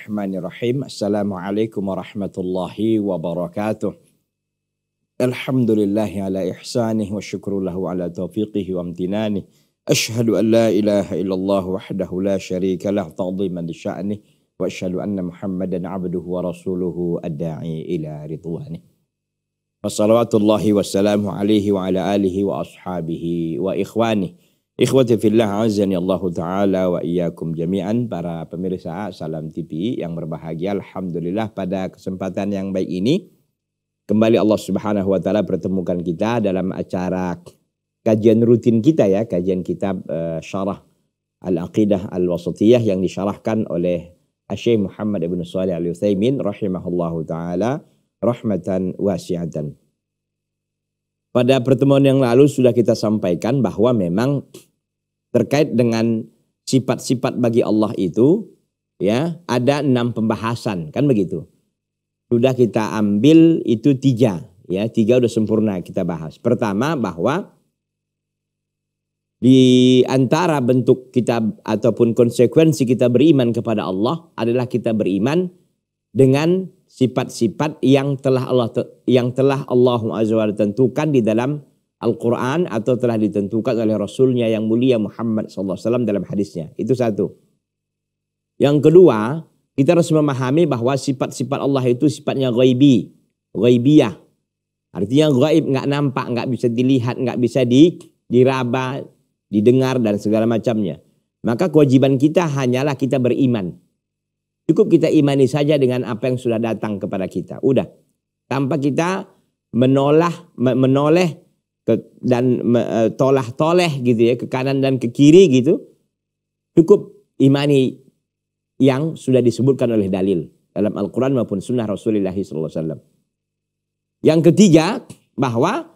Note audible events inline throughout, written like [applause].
Bismillahirrahmanirrahim. Assalamualaikum warahmatullahi wabarakatuh. Alhamdulillahi ala ihsanih wa syukrulahu ala taufiqihi wa amtinanih. Ashhadu an la ilaha illallah wahdahu la syarika lah ta'ziman li sya'nih. Wa ashhadu anna muhammadan abduhu wa rasuluhu adda'i ila ridwanih. Wa salawatullahi wassalamu alaihi wa ala alihi wa ashabihi wa ikhwanih. Ikhwati fillah azani Allah taala wa iyyakum jami'an para pemirsa Salam TV yang berbahagia alhamdulillah pada kesempatan yang baik ini kembali Allah Subhanahu wa taala pertemukan kita dalam acara kajian rutin kita ya kajian kitab uh, syarah Al-Aqidah Al-Wasatiyah yang disyarahkan oleh Syekh Muhammad Ibn Salih Al-Utsaimin rahimahullahu taala rahmatan wasi'atan. Pada pertemuan yang lalu sudah kita sampaikan bahwa memang terkait dengan sifat-sifat bagi Allah itu ya ada enam pembahasan kan begitu sudah kita ambil itu tiga ya tiga udah sempurna kita bahas pertama bahwa di antara bentuk kita ataupun konsekuensi kita beriman kepada Allah adalah kita beriman dengan sifat-sifat yang telah Allah yang telah Allah tentukan di dalam Al-Quran atau telah ditentukan oleh Rasulnya yang mulia Muhammad SAW dalam hadisnya. Itu satu. Yang kedua, kita harus memahami bahwa sifat-sifat Allah itu sifatnya ghaibi, ghaibiyah. Artinya gaib, nggak nampak, nggak bisa dilihat, nggak bisa di, diraba, didengar dan segala macamnya. Maka kewajiban kita hanyalah kita beriman. Cukup kita imani saja dengan apa yang sudah datang kepada kita. Udah. Tanpa kita menolak, menoleh dan eh, tolah-toleh gitu ya ke kanan dan ke kiri gitu cukup imani yang sudah disebutkan oleh dalil dalam Al-Quran maupun sunnah Rasulullah SAW. Yang ketiga bahwa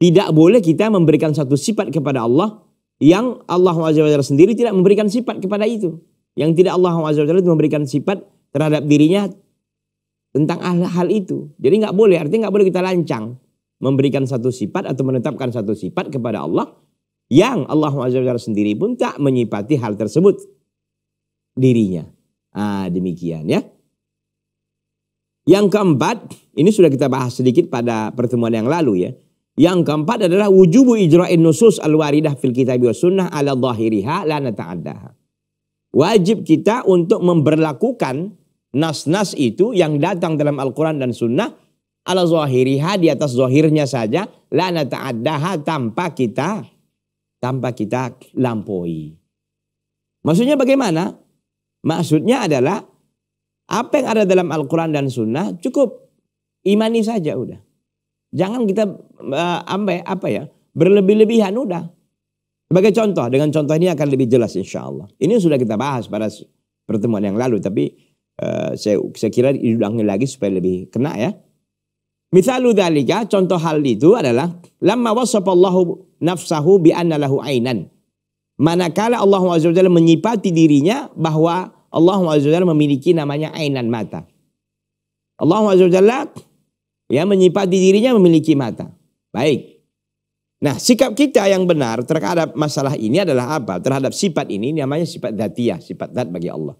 tidak boleh kita memberikan satu sifat kepada Allah yang Allah SWT sendiri tidak memberikan sifat kepada itu. Yang tidak Allah SWT memberikan sifat terhadap dirinya tentang hal, hal itu. Jadi nggak boleh, artinya nggak boleh kita lancang memberikan satu sifat atau menetapkan satu sifat kepada Allah yang Allah Azza sendiri pun tak menyipati hal tersebut dirinya. Ah, demikian ya. Yang keempat, ini sudah kita bahas sedikit pada pertemuan yang lalu ya. Yang keempat adalah wujubu ijra'in nusus al-waridah fil kitab wa sunnah ala dhahiriha la nata'addaha. Wajib kita untuk memberlakukan nas-nas itu yang datang dalam Al-Quran dan Sunnah ala zahiriha di atas zohirnya saja la nata'addaha tanpa kita tanpa kita lampaui. Maksudnya bagaimana? Maksudnya adalah apa yang ada dalam Al-Quran dan Sunnah cukup imani saja udah. Jangan kita uh, apa, ya, apa ya berlebih-lebihan udah. Sebagai contoh, dengan contoh ini akan lebih jelas insya Allah. Ini sudah kita bahas pada pertemuan yang lalu, tapi uh, saya, saya kira diulangi lagi supaya lebih kena ya. Misalu dalika, contoh hal itu adalah lamma wasafallahu nafsahu bi anna lahu ainan. Manakala Allah Azza wa menyipati dirinya bahwa Allah Azza wa memiliki namanya ainan mata. Allah Azza wa ya menyipati dirinya memiliki mata. Baik. Nah, sikap kita yang benar terhadap masalah ini adalah apa? Terhadap sifat ini namanya sifat dzatiyah, sifat zat bagi Allah.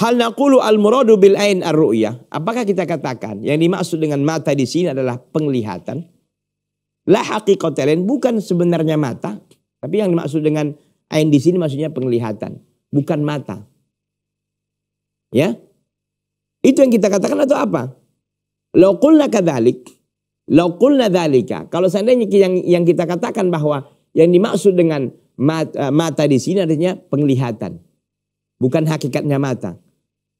Hal naqulu al muradu bil ain ar ru'ya. Apakah kita katakan yang dimaksud dengan mata di sini adalah penglihatan? La kotelin bukan sebenarnya mata, tapi yang dimaksud dengan ain di sini maksudnya penglihatan, bukan mata. Ya? Itu yang kita katakan atau apa? Lokulna qulna kadzalik, law qulna dzalika. Kalau seandainya yang yang kita katakan bahwa yang dimaksud dengan mata, mata di sini artinya penglihatan bukan hakikatnya mata.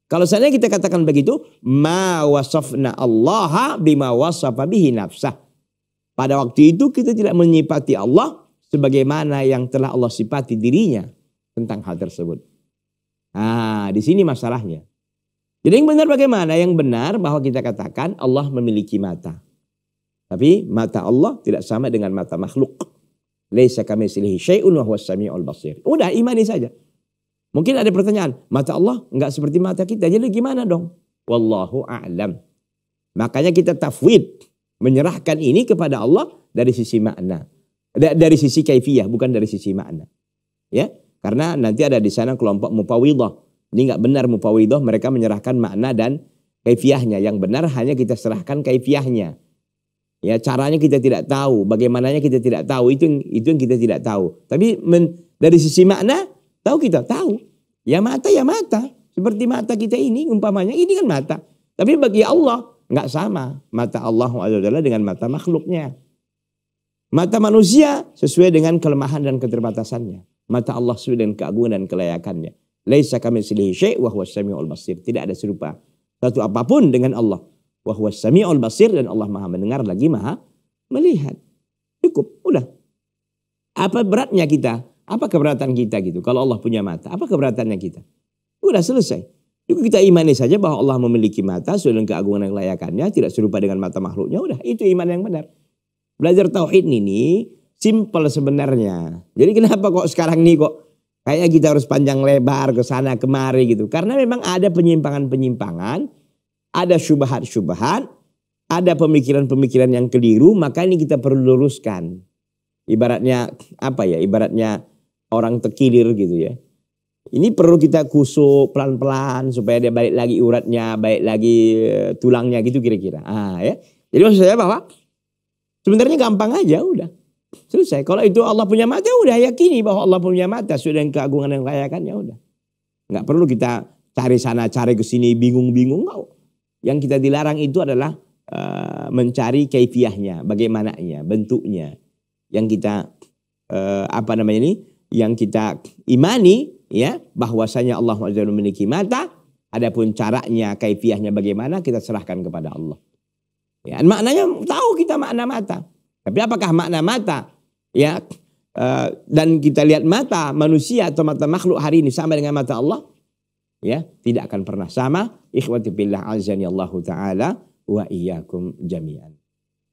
Kalau seandainya kita katakan begitu, ma wasafna Allah bima wasafa nafsah. Pada waktu itu kita tidak menyipati Allah sebagaimana yang telah Allah sifati dirinya tentang hal tersebut. Ah, di sini masalahnya. Jadi yang benar bagaimana? Yang benar bahwa kita katakan Allah memiliki mata. Tapi mata Allah tidak sama dengan mata makhluk. Laisa silihi syai'un wa huwa basir. Udah imani saja. Mungkin ada pertanyaan, mata Allah nggak seperti mata kita, jadi gimana dong? Wallahu a'lam. Makanya kita tafwid, menyerahkan ini kepada Allah dari sisi makna. Dari sisi kaifiyah, bukan dari sisi makna. Ya, karena nanti ada di sana kelompok mupawidah. Ini nggak benar mupawidah, mereka menyerahkan makna dan kaifiyahnya. Yang benar hanya kita serahkan kaifiyahnya. Ya, caranya kita tidak tahu, bagaimananya kita tidak tahu, itu itu yang kita tidak tahu. Tapi men, dari sisi makna Tahu kita? Tahu. Ya mata ya mata. Seperti mata kita ini umpamanya ini kan mata. Tapi bagi ya Allah nggak sama mata Allah adalah dengan mata makhluknya. Mata manusia sesuai dengan kelemahan dan keterbatasannya. Mata Allah sesuai dengan keagungan dan kelayakannya. Laisa kami syai' wa huwas samiul basir. Tidak ada serupa satu apapun dengan Allah. Wa huwas samiul basir dan Allah Maha mendengar lagi Maha melihat. Cukup, udah. Apa beratnya kita apa keberatan kita gitu? Kalau Allah punya mata, apa keberatannya kita? Udah selesai. Juga kita imani saja bahwa Allah memiliki mata sesuai dengan keagungan dan kelayakannya, tidak serupa dengan mata makhluknya. Udah, itu iman yang benar. Belajar tauhid ini simple sebenarnya. Jadi kenapa kok sekarang nih kok kayak kita harus panjang lebar ke sana kemari gitu? Karena memang ada penyimpangan-penyimpangan, ada syubhat-syubhat, ada pemikiran-pemikiran yang keliru, maka ini kita perlu luruskan. Ibaratnya apa ya? Ibaratnya orang terkilir gitu ya. Ini perlu kita kusuk pelan-pelan supaya dia balik lagi uratnya, balik lagi eh, tulangnya gitu kira-kira. Ah ya. Jadi maksud saya bahwa sebenarnya gampang aja udah. Selesai. Kalau itu Allah punya mata udah yakini bahwa Allah punya mata sudah yang keagungan dan kelayakannya udah. Gak perlu kita cari sana cari ke sini bingung-bingung nggak. Yang kita dilarang itu adalah uh, mencari kaifiahnya, bagaimananya, bentuknya. Yang kita uh, apa namanya ini? yang kita imani ya bahwasanya Allah Azza memiliki mata adapun caranya kaifiahnya bagaimana kita serahkan kepada Allah ya maknanya tahu kita makna mata tapi apakah makna mata ya eh, dan kita lihat mata manusia atau mata makhluk hari ini sama dengan mata Allah ya tidak akan pernah sama ikhwati billah azani Allah taala wa iyyakum jami'an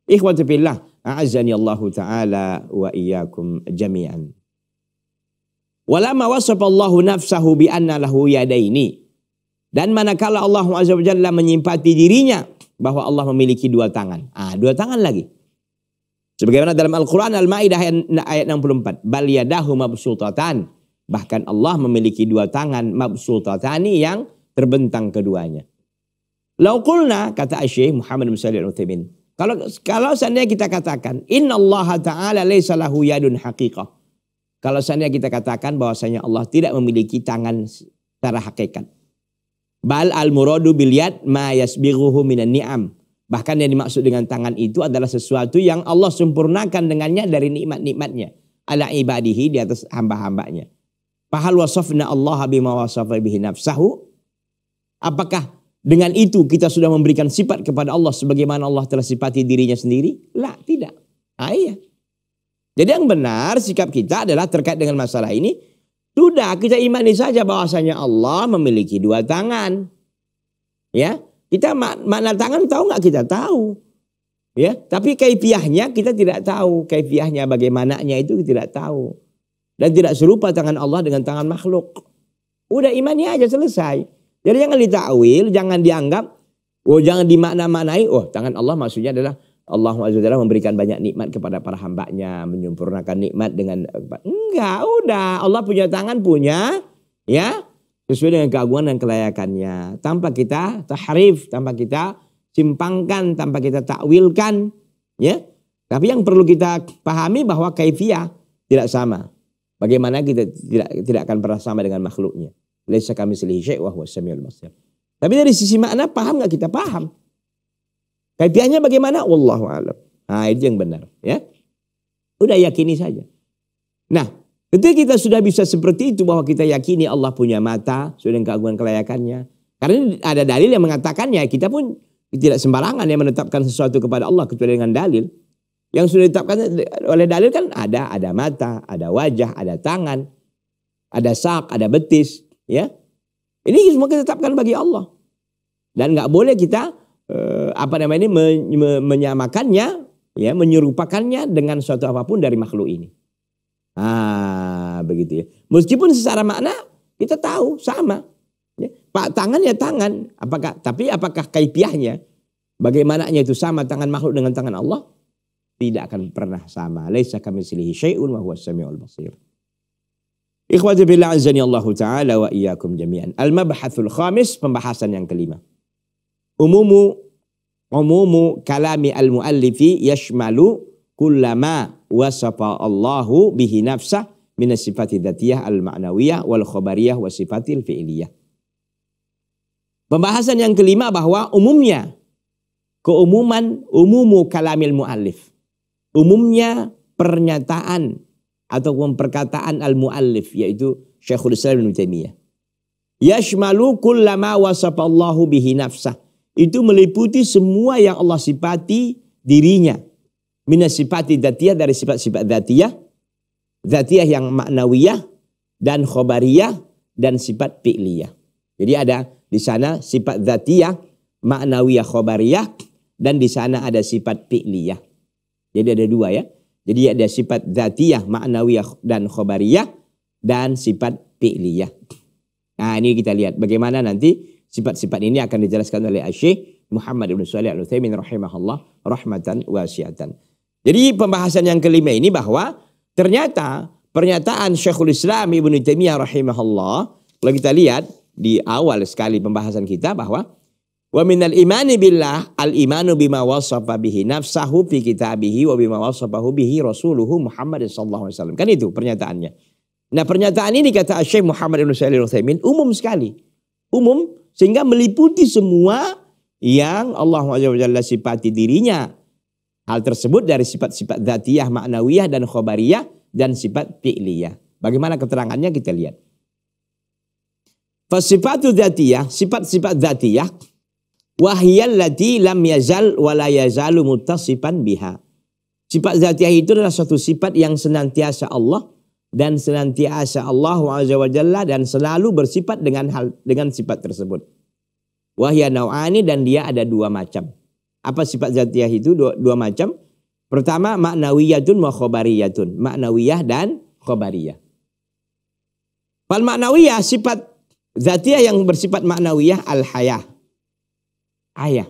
ikhwati billah azani Allah taala wa iyyakum jami'an Walama wasafallahu nafsahu bi anna lahu yadaini. Dan manakala Allah Azza wa Jalla menyimpati dirinya bahwa Allah memiliki dua tangan. Ah, dua tangan lagi. Sebagaimana dalam Al-Quran Al-Ma'idah ayat 64. Bal yadahu mabsultatan. Bahkan Allah memiliki dua tangan mabsultatani yang terbentang keduanya. Laukulna kata Syekh Muhammad bin Salih Al-Uthaymin. Kalau kalau seandainya kita katakan inna Allah ta'ala laysa lahu yadun haqiqah. Kalau seandainya kita katakan bahwasanya Allah tidak memiliki tangan secara hakikat. Bal al muradu biliat ma yasbighuhu minan ni'am. Bahkan yang dimaksud dengan tangan itu adalah sesuatu yang Allah sempurnakan dengannya dari nikmat-nikmatnya. Ala ibadihi di atas hamba-hambanya. Fahal wasafna Allah bima wasafa bihi nafsahu. Apakah dengan itu kita sudah memberikan sifat kepada Allah sebagaimana Allah telah sifati dirinya sendiri? Lah, tidak. Ah, iya. Jadi yang benar sikap kita adalah terkait dengan masalah ini. Sudah kita imani saja bahwasanya Allah memiliki dua tangan. Ya, kita makna tangan tahu nggak kita tahu. Ya, tapi kaifiahnya kita tidak tahu. Kaifiahnya bagaimananya itu kita tidak tahu. Dan tidak serupa tangan Allah dengan tangan makhluk. Udah imannya aja selesai. Jadi jangan ditakwil, jangan dianggap, oh jangan dimakna-maknai, oh tangan Allah maksudnya adalah Allah SWT memberikan banyak nikmat kepada para hambanya, menyempurnakan nikmat dengan enggak, udah Allah punya tangan punya, ya sesuai dengan keaguan dan kelayakannya. Tanpa kita tahrif, tanpa kita simpangkan, tanpa kita takwilkan, ya. Tapi yang perlu kita pahami bahwa kaifiyah tidak sama. Bagaimana kita tidak tidak akan pernah sama dengan makhluknya. Laisa kami syai' wa huwa basir. Tapi dari sisi makna paham nggak kita paham? Kaifiahnya bagaimana? Allah alam. Nah, itu yang benar, ya. Udah yakini saja. Nah, ketika kita sudah bisa seperti itu bahwa kita yakini Allah punya mata, sudah keagungan kelayakannya. Karena ada dalil yang mengatakannya, kita pun tidak sembarangan yang menetapkan sesuatu kepada Allah kecuali dengan dalil. Yang sudah ditetapkan oleh dalil kan ada, ada mata, ada wajah, ada tangan, ada sak, ada betis, ya. Ini semua kita tetapkan bagi Allah. Dan nggak boleh kita eh, apa namanya ini me, me, menyamakannya ya menyerupakannya dengan suatu apapun dari makhluk ini. Ah, begitu ya. Meskipun secara makna kita tahu sama. Ya. Pak tangan ya tangan, apakah tapi apakah kaifiahnya bagaimananya itu sama tangan makhluk dengan tangan Allah? Tidak akan pernah sama. Laisa kamitslihi syai'un wa huwa samiul basir. Ikhwati billah azani Allah taala wa iyyakum jami'an. Al-mabhathul khamis pembahasan yang kelima. Umumu umumu kalami al-muallifi yashmalu kullama wasafa Allahu bihi nafsah min sifati dzatiyah al-ma'nawiyah wal khabariyah wa sifatil fi'liyah. Pembahasan yang kelima bahwa umumnya keumuman umumu kalamil muallif. Umumnya pernyataan atau perkataan al-muallif yaitu Syekhul Islam Ibnu Taimiyah. Yashmalu kullama Allahu bihi nafsah itu meliputi semua yang Allah sifati dirinya. Mina sifati datiyah dari sifat-sifat datiyah, datiyah yang maknawiyah dan khobariyah dan sifat fi'liyah. Jadi ada di sana sifat zatiah, maknawiyah khobariyah dan di sana ada sifat fi'liyah. Jadi ada dua ya. Jadi ada sifat zatiyah, maknawiyah dan khobariyah dan sifat fi'liyah. Nah ini kita lihat bagaimana nanti Sifat-sifat ini akan dijelaskan oleh Asyik Muhammad Ibn Salih Al-Uthaymin rahimahullah rahmatan wasiatan. Jadi pembahasan yang kelima ini bahwa ternyata pernyataan Syekhul Islam Ibn Taimiyah rahimahullah kalau kita lihat di awal sekali pembahasan kita bahwa wa minal imani billah al imanu bima wasafa bihi nafsahu fi kitabihi wa bima wasafahu bihi rasuluhu Muhammad sallallahu alaihi wasallam. Kan itu pernyataannya. Nah, pernyataan ini kata Syekh Muhammad ibn Salih Al-Utsaimin umum sekali. Umum sehingga meliputi semua yang Allah Jalla sifati dirinya. Hal tersebut dari sifat-sifat zatiyah, maknawiyah, dan khobariyah, dan sifat fi'liyah. Bagaimana keterangannya kita lihat. Fasifatu zatiyah, sifat-sifat zatiyah, wahiyal lati lam yazal la yazalu mutasifan biha. Sifat zatiyah itu adalah suatu sifat yang senantiasa Allah dan senantiasa Allah Azza wa Jalla dan selalu bersifat dengan hal dengan sifat tersebut. Wahya nau'ani dan dia ada dua macam. Apa sifat zatiyah itu? Dua, dua macam. Pertama maknawiyatun wa khobariyatun. Maknawiyah dan khobariyah. Fal maknawiyah sifat zatiyah yang bersifat maknawiyah al-hayah. Ayah.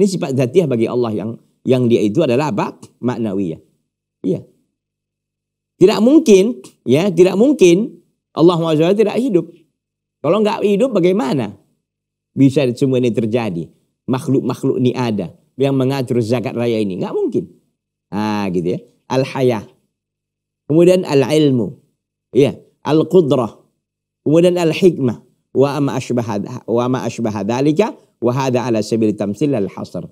Ini sifat zatiyah bagi Allah yang yang dia itu adalah apa? Maknawiyah. Iya. Tidak mungkin, ya, tidak mungkin Allah SWT tidak hidup. Kalau nggak hidup bagaimana? Bisa semua ini terjadi. Makhluk-makhluk ini ada yang mengatur zakat raya ini. Nggak mungkin. Ah, gitu ya. Al-hayah. Kemudian al-ilmu. Ya, Al-qudrah. Kemudian al-hikmah. Wa ma ashbah wa ma ashbah dalika wa hada ala sabil tamsil al-hasr.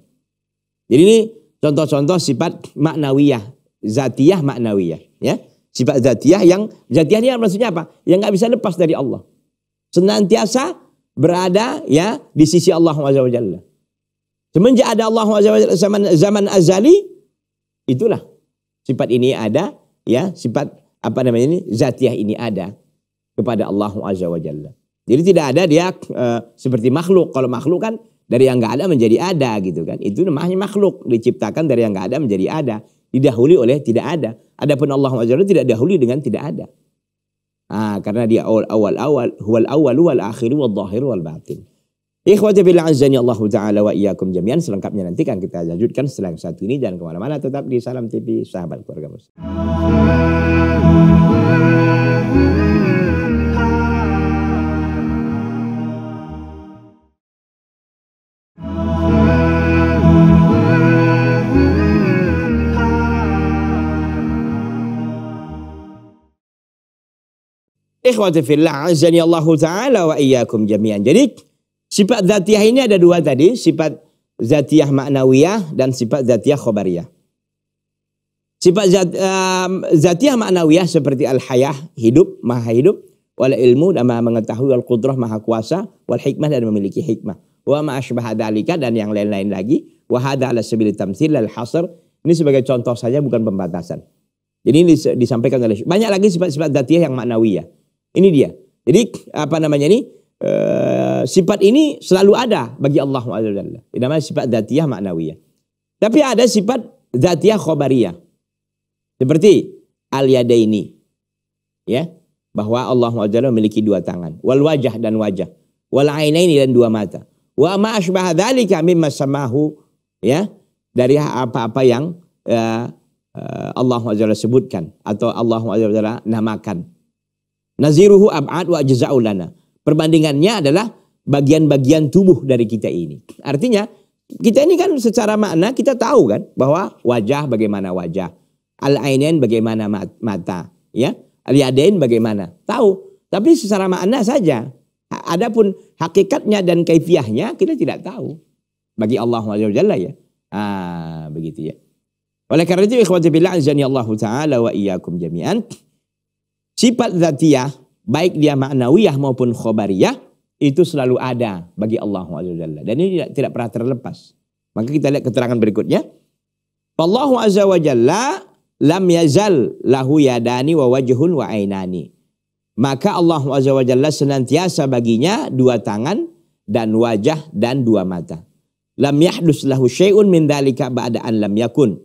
Jadi ini contoh-contoh sifat maknawiyah, zatiyah maknawiyah, ya. Sifat zatiah yang zatiah ini maksudnya apa? Yang nggak bisa lepas dari Allah. Senantiasa berada ya di sisi Allah Subhanahu Semenjak ada Allah Subhanahu zaman zaman azali itulah sifat ini ada ya sifat apa namanya ini zatiah ini ada kepada Allah Azza wa Jadi tidak ada dia e, seperti makhluk. Kalau makhluk kan dari yang nggak ada menjadi ada gitu kan. Itu namanya makhluk diciptakan dari yang nggak ada menjadi ada didahului oleh tidak ada. Adapun Allah Azza tidak dahului dengan tidak ada. Ah, karena dia awal awal awal huwal awal wal akhir wal zahir wal batin. Ikhwati billah azani Allah taala wa iyaqum jami'an selengkapnya nanti kan kita lanjutkan setelah satu ini dan kemana mana tetap di Salam TV sahabat keluarga muslim. Ikhwati fillah azani Allah taala wa iyyakum jami'an. Jadi sifat zatiah ini ada dua tadi, sifat zatiah maknawiyah dan sifat zatiah khobariyah. Sifat zat, um, zatiah maknawiyah seperti al-hayah, hidup, maha hidup, wal ilmu dan maha mengetahui, wal qudrah, maha kuasa, wal hikmah dan memiliki hikmah. Wa ma asbah dan yang lain-lain lagi. Wa hadza ala sabili tamtsil al hasr. Ini sebagai contoh saja bukan pembatasan. Jadi ini disampaikan oleh banyak lagi sifat-sifat zatiah yang maknawiyah ini dia. Jadi apa namanya ini? E, sifat ini selalu ada bagi Allah Subhanahu Ini namanya sifat dzatiyah maknawiyah. Tapi ada sifat dzatiyah khobariyah. Seperti al ini, Ya, bahwa Allah Subhanahu memiliki dua tangan, wal wajah dan wajah, wal ini dan dua mata. Wa ma asbaha dzalika mimma samahu ya, dari apa-apa yang uh, e, Allah sebutkan atau Allah Azza namakan. Naziruhu ab'ad wa jaza'ulana. Perbandingannya adalah bagian-bagian tubuh dari kita ini. Artinya kita ini kan secara makna kita tahu kan bahwa wajah bagaimana wajah, al-ainain bagaimana mata, ya, al-yadain bagaimana. Tahu, tapi secara makna saja. Adapun hakikatnya dan kaifiahnya kita tidak tahu. Bagi Allah SWT ya. Ah, begitu ya. Oleh karena itu ikhwati billah azani Allah taala wa iyakum jami'an. Sifat zatiyah, baik dia maknawiyah maupun khobariyah, itu selalu ada bagi Allah Azza Dan ini tidak, tidak pernah terlepas. Maka kita lihat keterangan berikutnya. Allah Azza wa Jalla lam yazal lahu yadani wa wajhun wa ainani. Maka Allah Azza wa Jalla senantiasa baginya dua tangan dan wajah dan dua mata. Lam yahdus lahu syai'un min dhalika ba'da an lam yakun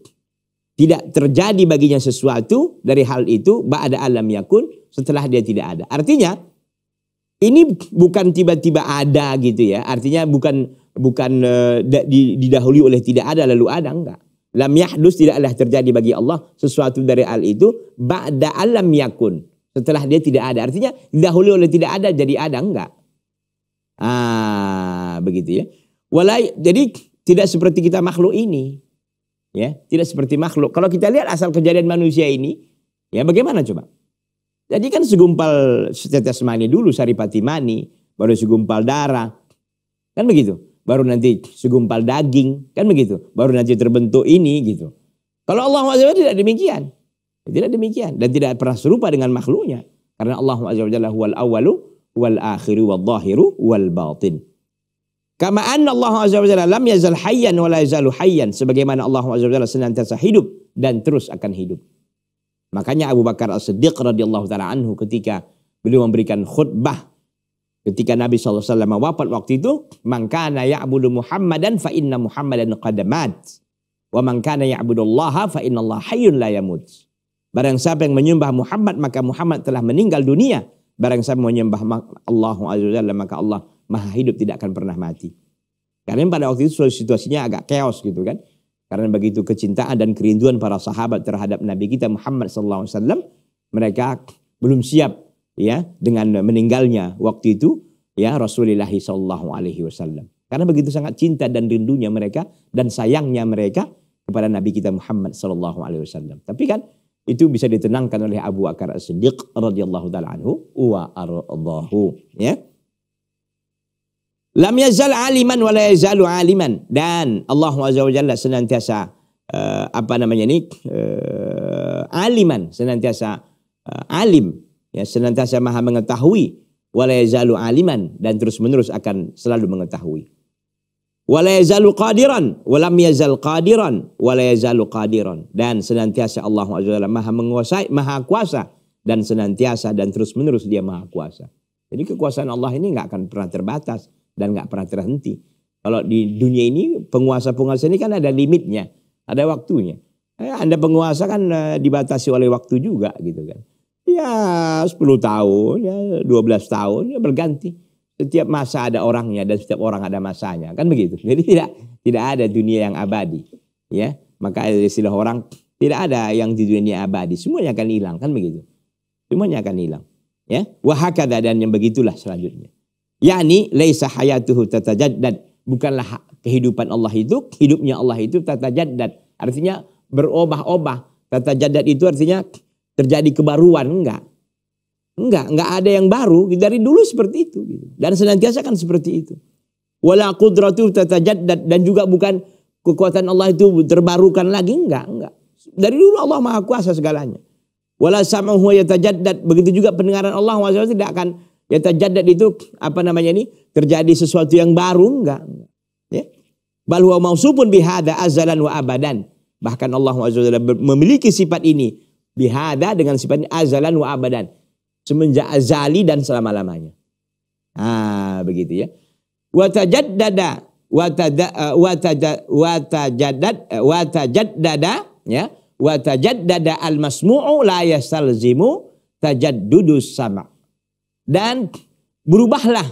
tidak terjadi baginya sesuatu dari hal itu ba'da alam yakun setelah dia tidak ada. Artinya ini bukan tiba-tiba ada gitu ya. Artinya bukan bukan eh, didahului oleh tidak ada lalu ada enggak. Lam yahdus tidaklah terjadi bagi Allah sesuatu dari hal itu ba'da alam yakun setelah dia tidak ada. Artinya didahului oleh tidak ada jadi ada enggak. Ah begitu ya. Walai jadi tidak seperti kita makhluk ini ya tidak seperti makhluk. Kalau kita lihat asal kejadian manusia ini, ya bagaimana coba? Jadi kan segumpal setetes mani dulu saripati mani, baru segumpal darah, kan begitu. Baru nanti segumpal daging, kan begitu. Baru nanti terbentuk ini gitu. Kalau Allah SWT tidak demikian. Tidak demikian dan tidak pernah serupa dengan makhluknya. Karena Allah SWT adalah wal awalu wal akhiru wal zahiru wal batin. Kama anna Allah azza wa jalla lam yazal hayyan wa la yazalu hayyan sebagaimana Allah azza wa jalla senantiasa hidup dan terus akan hidup. Makanya Abu Bakar As-Siddiq radhiyallahu taala anhu ketika beliau memberikan khutbah ketika Nabi SAW wafat waktu itu, mangkana ya'budu Muhammadan fa inna Muhammadan qadamat. Wa mangkana ya'budullaha fa inna Allah hayyun la yamud. Barang siapa yang menyembah Muhammad, maka Muhammad telah meninggal dunia. Barang siapa menyembah Allah Azza maka Allah maha hidup tidak akan pernah mati. Karena pada waktu itu situasinya agak chaos gitu kan. Karena begitu kecintaan dan kerinduan para sahabat terhadap Nabi kita Muhammad SAW, mereka belum siap ya dengan meninggalnya waktu itu ya Rasulullah SAW. Alaihi Wasallam. Karena begitu sangat cinta dan rindunya mereka dan sayangnya mereka kepada Nabi kita Muhammad SAW. Alaihi Wasallam. Tapi kan itu bisa ditenangkan oleh Abu Bakar As-Siddiq radhiyallahu taala anhu wa arrohu ya. Lam yazal aliman wa la yazalu aliman. Dan Allah Azza wa Jalla senantiasa uh, apa namanya ini uh, eh, aliman, senantiasa uh, alim, ya senantiasa maha mengetahui wa la yazalu aliman dan terus-menerus akan selalu mengetahui. Wa la yazalu qadiran wa lam yazal qadiran wa la yazalu qadiran dan senantiasa Allah Azza wa Jalla maha menguasai, maha kuasa dan senantiasa dan terus-menerus dia maha kuasa. Jadi kekuasaan Allah ini nggak akan pernah terbatas dan nggak pernah terhenti. Kalau di dunia ini penguasa-penguasa ini kan ada limitnya, ada waktunya. Eh, Anda penguasa kan eh, dibatasi oleh waktu juga gitu kan. Ya 10 tahun, ya 12 tahun, ya berganti. Setiap masa ada orangnya dan setiap orang ada masanya. Kan begitu. [laughs] Jadi tidak tidak ada dunia yang abadi. Ya, maka istilah orang tidak ada yang di dunia abadi. Semuanya akan hilang kan begitu. Semuanya akan hilang. Ya, wahakada dan yang begitulah selanjutnya yakni laisa hayatuhu tatajaddad bukanlah kehidupan Allah itu hidupnya Allah itu tatajaddad artinya berubah-ubah tatajaddad itu artinya terjadi kebaruan enggak enggak enggak ada yang baru dari dulu seperti itu gitu. dan senantiasa kan seperti itu wala qudratuhu tatajaddad dan juga bukan kekuatan Allah itu terbarukan lagi enggak enggak dari dulu Allah Maha Kuasa segalanya wala sam'uhu yatajaddad begitu juga pendengaran Allah SWT tidak akan Ya tajaddad itu apa namanya ini? Terjadi sesuatu yang baru enggak? Ya. Bal huwa mausufun bihada azalan wa abadan. Bahkan Allah Azza memiliki sifat ini bihada dengan sifat ini, azalan wa abadan. Semenjak azali dan selama-lamanya. Ah, begitu ya. Wa tajaddada wa eh, tajaddad eh, wa tajaddada ya wa tajaddada al masmu'u la yastalzimu tajaddudus sama' dan berubahlah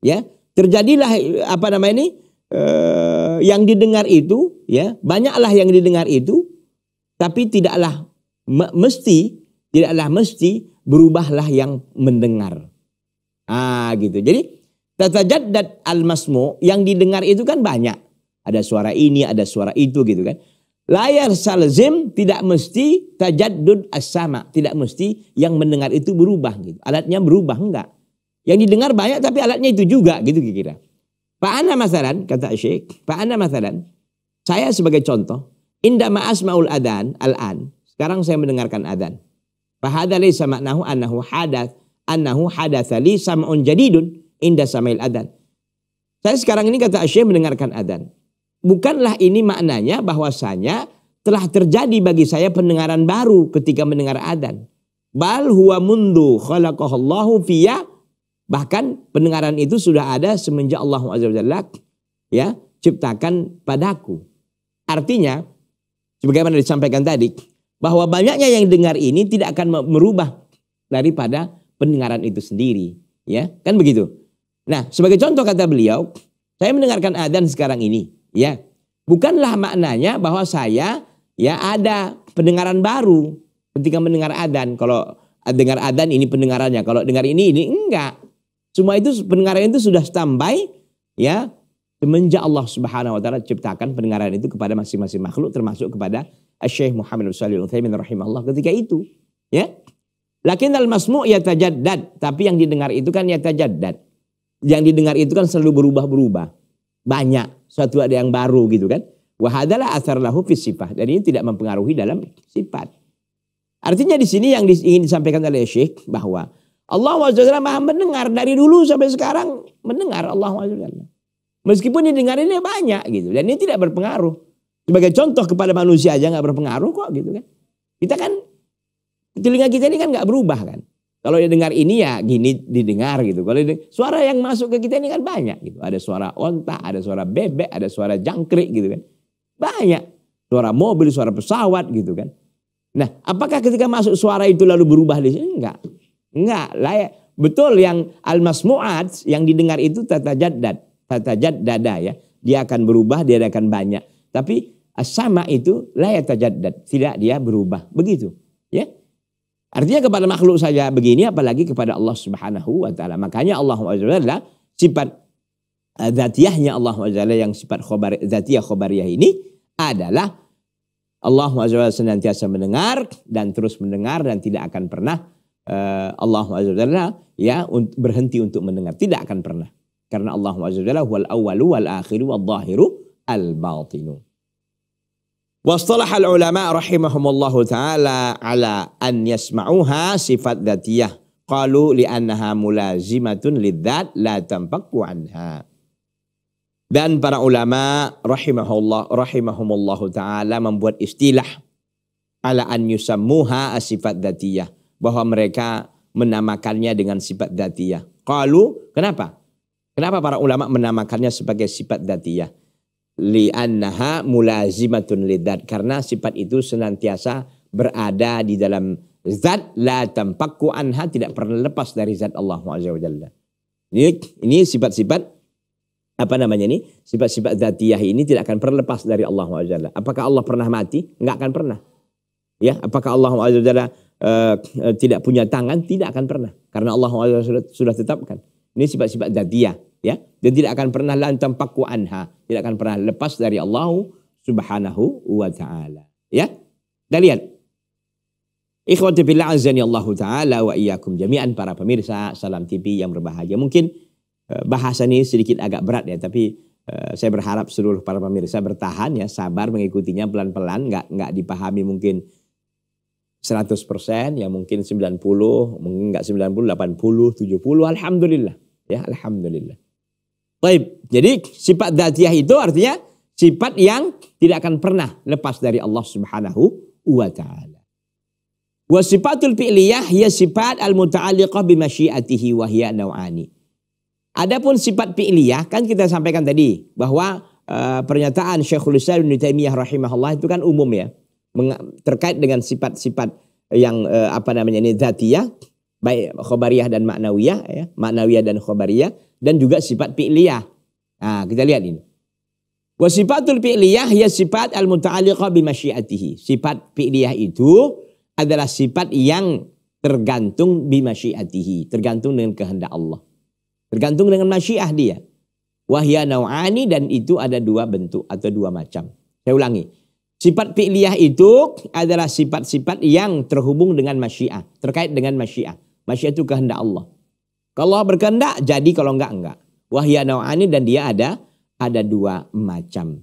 ya terjadilah apa nama ini eh, yang didengar itu ya banyaklah yang didengar itu tapi tidaklah mesti tidaklah mesti berubahlah yang mendengar ah gitu jadi tatajaddad al masmu yang didengar itu kan banyak ada suara ini ada suara itu gitu kan Layar salzim tidak mesti tajaddud as-sama. Tidak mesti yang mendengar itu berubah. gitu. Alatnya berubah, enggak. Yang didengar banyak tapi alatnya itu juga gitu kira-kira. Pak Ana masaran kata Syekh, Pak Ana masaran saya sebagai contoh, Maas Maul adan, al-an, sekarang saya mendengarkan adan. Fahada laysa ma'nahu annahu hadath, annahu hadatha li sam'un jadidun inda sama'il adan. Saya sekarang ini kata Syekh mendengarkan adan. Bukanlah ini maknanya bahwasanya telah terjadi bagi saya pendengaran baru ketika mendengar adan. Bal huwa mundu khalaqahallahu fiya. Bahkan pendengaran itu sudah ada semenjak Allah Azza ya ciptakan padaku. Artinya, sebagaimana disampaikan tadi, bahwa banyaknya yang dengar ini tidak akan merubah daripada pendengaran itu sendiri. Ya, kan begitu. Nah, sebagai contoh kata beliau, saya mendengarkan adan sekarang ini ya bukanlah maknanya bahwa saya ya ada pendengaran baru ketika mendengar adan kalau dengar adan ini pendengarannya kalau dengar ini ini enggak semua itu pendengaran itu sudah standby ya semenjak Allah Subhanahu wa taala ciptakan pendengaran itu kepada masing-masing makhluk termasuk kepada Syekh Muhammad bin Shalih Al-Utsaimin rahimahullah ketika itu ya lakin al-masmu' yatajaddad tapi yang didengar itu kan ya yatajaddad yang didengar itu kan selalu berubah-berubah banyak suatu ada yang baru gitu kan. Wahadalah asar lahu sifat. Dan ini tidak mempengaruhi dalam sifat. Artinya di sini yang ingin disampaikan oleh Syekh bahwa Allah SWT maha mendengar dari dulu sampai sekarang mendengar Allah SWT. Meskipun yang dengar ini banyak gitu dan ini tidak berpengaruh. Sebagai contoh kepada manusia aja nggak berpengaruh kok gitu kan. Kita kan telinga kita ini kan nggak berubah kan. Kalau dia dengar ini ya gini didengar gitu. Kalau didengar, suara yang masuk ke kita ini kan banyak gitu. Ada suara onta, ada suara bebek, ada suara jangkrik gitu kan. Banyak. Suara mobil, suara pesawat gitu kan. Nah, apakah ketika masuk suara itu lalu berubah di sini? Enggak. Enggak. Layak. Betul yang al-masmu'at yang didengar itu tata jaddad. Tata jaddada ya. Dia akan berubah, dia akan banyak. Tapi sama itu layak tajaddad. Tidak dia berubah. Begitu. Ya. Artinya kepada makhluk saja begini apalagi kepada Allah Subhanahu wa taala. Makanya Allah wa adalah sifat eh, zatiahnya Allah taala yang sifat khobar zatiah khobariyah ini adalah Allah taala senantiasa mendengar dan terus mendengar dan tidak akan pernah uh, Allah taala ya berhenti untuk mendengar, tidak akan pernah. Karena Allah taala wal awwalu wal akhiru wal dhahiru al batinu. Wastalah al ulama rahimahumullah taala ala an yasma'uha sifat dhatiyah qalu li annaha mulazimatun lidzat la tanfaqu anha. Dan para ulama rahimahullah rahimahumullah taala membuat istilah ala an yusammuha sifat dhatiyah bahwa mereka menamakannya dengan sifat dhatiyah. Qalu kenapa? Kenapa para ulama menamakannya sebagai sifat dhatiyah? li'annaha mulazimatun lidat karena sifat itu senantiasa berada di dalam zat la tampakku anha tidak pernah lepas dari zat Allah Azza wa Ini ini sifat-sifat apa namanya ini? Sifat-sifat zatiyah ini tidak akan pernah lepas dari Allah Azza wa Apakah Allah pernah mati? Enggak akan pernah. Ya, apakah Allah Azza wa uh, tidak punya tangan? Tidak akan pernah karena Allah Azza wa sudah, sudah tetapkan. Ini sifat-sifat zatiyah ya. Dan tidak akan pernah lantam paku anha, tidak akan pernah lepas dari Allah Subhanahu wa taala. Ya. Dan lihat Ikhwati azan azani Allah taala wa iyyakum jami'an para pemirsa Salam TV yang berbahagia. Mungkin eh, bahasa ini sedikit agak berat ya, tapi eh, saya berharap seluruh para pemirsa bertahan ya, sabar mengikutinya pelan-pelan, nggak nggak dipahami mungkin 100% ya mungkin 90, mungkin enggak 90, 80, 70 alhamdulillah. Ya alhamdulillah. Baik, jadi sifat dzatiyah itu artinya sifat yang tidak akan pernah lepas dari Allah Subhanahu wa taala. Wa sifatul fi'liyah ya sifat al-muta'alliqah bi masyiatihi wa hiya naw'ani. Adapun sifat fi'liyah kan kita sampaikan tadi bahwa uh, pernyataan Syekhul Islam Ibnu Taimiyah rahimahullah itu kan umum ya terkait dengan sifat-sifat yang eh, apa namanya ini zatiyah baik khobariyah dan maknawiyah ya, maknawiyah dan khobariyah dan juga sifat fi'liyah. Nah, kita lihat ini. Wa sifatul fi'liyah ya sifat al-muta'alliqah bi masyiatihi. Sifat fi'liyah itu adalah sifat yang tergantung bi masyiatihi, tergantung dengan kehendak Allah. Tergantung dengan masyiah dia. Wahya nau'ani dan itu ada dua bentuk atau dua macam. Saya ulangi. Sifat fi'liyah itu adalah sifat-sifat yang terhubung dengan masyiah, terkait dengan masyiah. Masyiah itu kehendak Allah. Kalau Allah berkehendak jadi, kalau enggak enggak. Wahya nau'ani dan dia ada ada dua macam.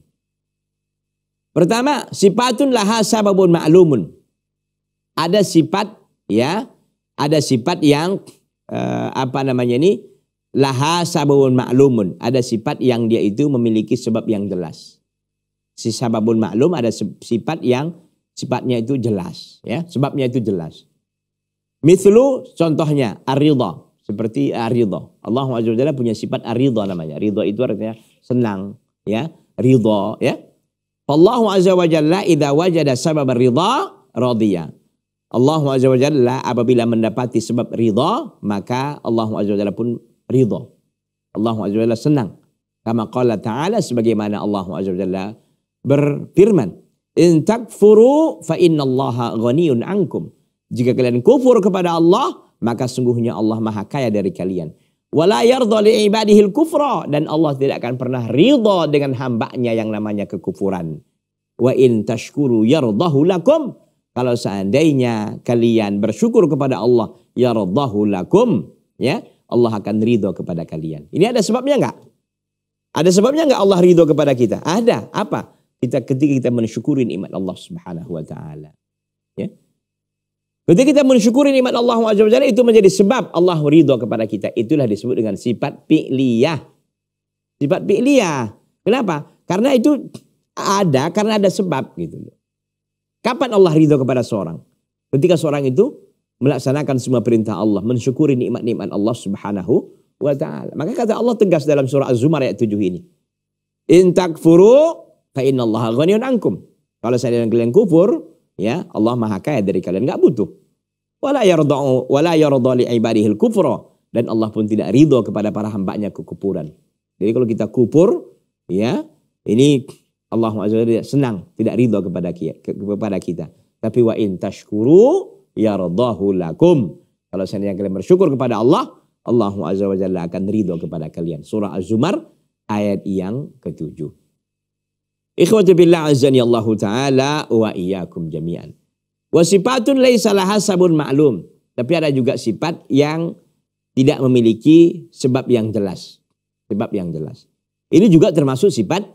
Pertama, sifatun laha sababun ma'lumun. Ada sifat ya, ada sifat yang eh, apa namanya ini laha sababun ma'lumun. Ada sifat yang dia itu memiliki sebab yang jelas si sababun maklum ada sifat yang sifatnya itu jelas ya sebabnya itu jelas mithlu contohnya arido seperti arido Allah Azza punya sifat arido namanya ridho itu artinya senang ya ridho ya Allah Azza wa Jalla idza wajada sabab ridha radhiya Allah Azza wa Jalla apabila mendapati sebab ridha maka Allah Azza wa Jalla pun ridha Allah Azza wa Jalla senang kama qala ta'ala sebagaimana Allah Azza wa Jalla berfirman, "In takfuru fa innallaha ghaniyun ankum." Jika kalian kufur kepada Allah, maka sungguhnya Allah Maha Kaya dari kalian. Wala yardha li ibadihil kufra dan Allah tidak akan pernah ridha dengan hambanya yang namanya kekufuran. Wa in tashkuru yardahu lakum. Kalau seandainya kalian bersyukur kepada Allah, yardahu lakum, ya. Allah akan ridho kepada kalian. Ini ada sebabnya nggak? Ada sebabnya nggak Allah ridho kepada kita? Ada. Apa? Kita ketika kita mensyukuri nikmat Allah Subhanahu wa taala. Ya. Ketika kita mensyukuri nikmat Allah Subhanahu wa itu menjadi sebab Allah ridho kepada kita. Itulah disebut dengan sifat fi'liyah. Sifat fi'liyah. Kenapa? Karena itu ada karena ada sebab gitu loh. Kapan Allah ridho kepada seorang? Ketika seorang itu melaksanakan semua perintah Allah, mensyukuri nikmat-nikmat Allah Subhanahu wa taala. Maka kata Allah tegas dalam surah Az-Zumar ayat 7 ini. In takfuru fa innallaha ghaniyun ankum. Kalau kalian kufur, ya Allah Maha Kaya dari kalian nggak butuh. Wala yarda'u wala li ibadihil kufra dan Allah pun tidak ridho kepada para hambanya kekupuran. Jadi kalau kita kufur ya ini Allah Azza tidak senang, tidak ridho kepada kepada kita. Tapi wa in tashkuru yardahu lakum. Kalau seandainya kalian bersyukur kepada Allah, Allah Azza wa Jalla akan ridho kepada kalian. Surah Az-Zumar ayat yang ketujuh. Ikhwati billah azani Allahu taala wa iyyakum jami'an. Wa sifatun laisa laha sabun ma'lum. Tapi ada juga sifat yang tidak memiliki sebab yang jelas. Sebab yang jelas. Ini juga termasuk sifat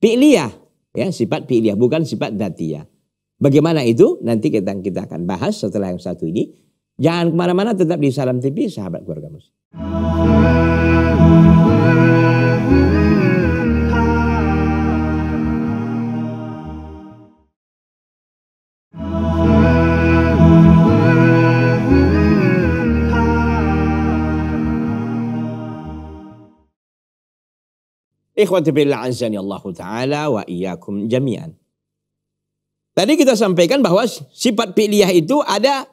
fi'liyah, ya, sifat fi'liyah bukan sifat dzatiyah. Bagaimana itu? Nanti kita kita akan bahas setelah yang satu ini. Jangan kemana-mana, tetap di Salam TV, sahabat keluarga muslim. Ikhwati billah azani Allah taala wa iyakum jami'an. Tadi kita sampaikan bahwa sifat pilihah itu ada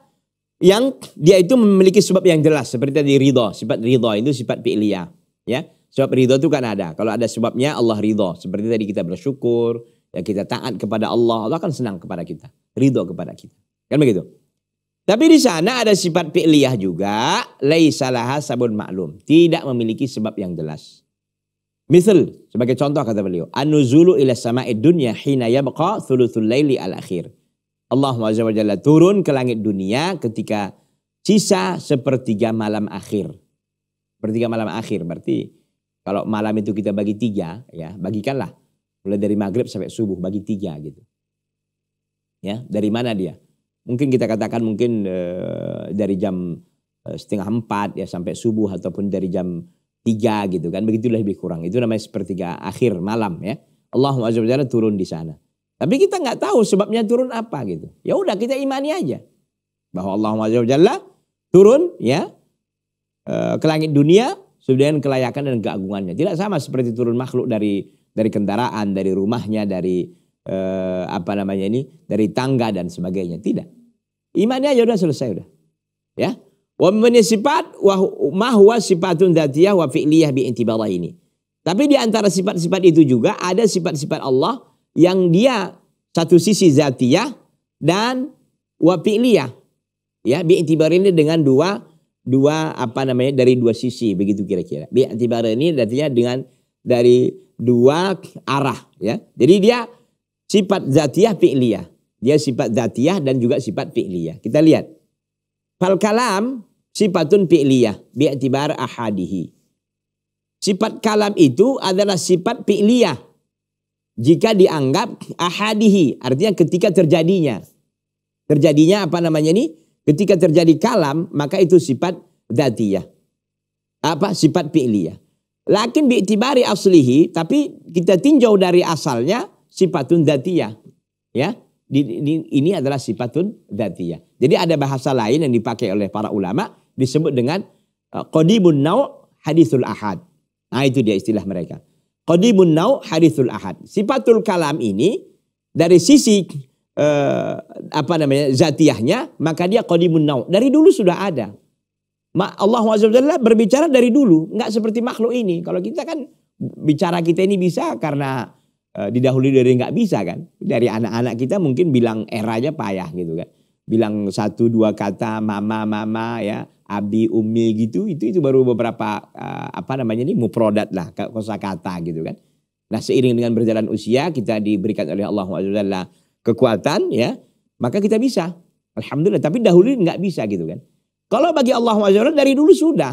yang dia itu memiliki sebab yang jelas seperti tadi ridho, sifat ridho itu sifat pilihah ya. Sebab ridho itu kan ada. Kalau ada sebabnya Allah ridho. Seperti tadi kita bersyukur, ya kita taat kepada Allah, Allah akan senang kepada kita, ridho kepada kita. Kan begitu? Tapi di sana ada sifat pilihah juga, laisalaha sabun maklum, tidak memiliki sebab yang jelas. Misal sebagai contoh kata beliau, anuzulu ila sama'id dunya hina yabqa thuluthul laili al akhir. Allah Azza wa turun ke langit dunia ketika sisa sepertiga malam akhir. Sepertiga malam akhir berarti kalau malam itu kita bagi tiga ya bagikanlah mulai dari maghrib sampai subuh bagi tiga gitu. Ya dari mana dia? Mungkin kita katakan mungkin e, dari jam eh, setengah empat ya sampai subuh ataupun dari jam tiga gitu kan begitulah lebih kurang itu namanya sepertiga akhir malam ya Allah azza wajalla turun di sana tapi kita nggak tahu sebabnya turun apa gitu ya udah kita imani aja bahwa Allah azza wajalla turun ya eh, ke langit dunia sudah kelayakan dan keagungannya tidak sama seperti turun makhluk dari dari kendaraan dari rumahnya dari eh, apa namanya ini dari tangga dan sebagainya tidak imannya aja udah selesai udah ya Wa min sifat wa ma huwa sifatun dzatiyah wa fi'liyah bi ini. Tapi di antara sifat-sifat itu juga ada sifat-sifat Allah yang dia satu sisi zatiyah dan wa fi'liyah. Ya, bi ini dengan dua dua apa namanya dari dua sisi begitu kira-kira. Bi ini artinya dengan dari dua arah ya. Jadi dia sifat zatiyah fi'liyah. Dia sifat zatiyah dan juga sifat fi'liyah. Kita lihat. Fal kalam sifatun fi'liyah bi'tibar ahadihi. Sifat kalam itu adalah sifat fi'liyah. Jika dianggap ahadihi, artinya ketika terjadinya. Terjadinya apa namanya ini? Ketika terjadi kalam, maka itu sifat datiyah. Apa? Sifat fi'liyah. Lakin bi'tibari aslihi, tapi kita tinjau dari asalnya sifatun datiyah. Ya, ini, ini adalah sifatun zatiah. Jadi ada bahasa lain yang dipakai oleh para ulama disebut dengan uh, qadimun nau hadisul ahad. Nah itu dia istilah mereka. Qadimun nau hadisul ahad. Sifatul kalam ini dari sisi eh, apa namanya zatiyahnya maka dia qadimun nau. Dari dulu sudah ada. Allah Subhanahu berbicara dari dulu, Enggak seperti makhluk ini. Kalau kita kan bicara kita ini bisa karena Eh, didahului dari nggak bisa kan. Dari anak-anak kita mungkin bilang eranya payah gitu kan. Bilang satu dua kata mama mama ya abi umi gitu itu itu baru beberapa uh, apa namanya ini muprodat lah kosakata gitu kan. Nah seiring dengan berjalan usia kita diberikan oleh Allah Taala kekuatan ya maka kita bisa. Alhamdulillah tapi dahulu nggak bisa gitu kan. Kalau bagi Allah Taala dari dulu sudah.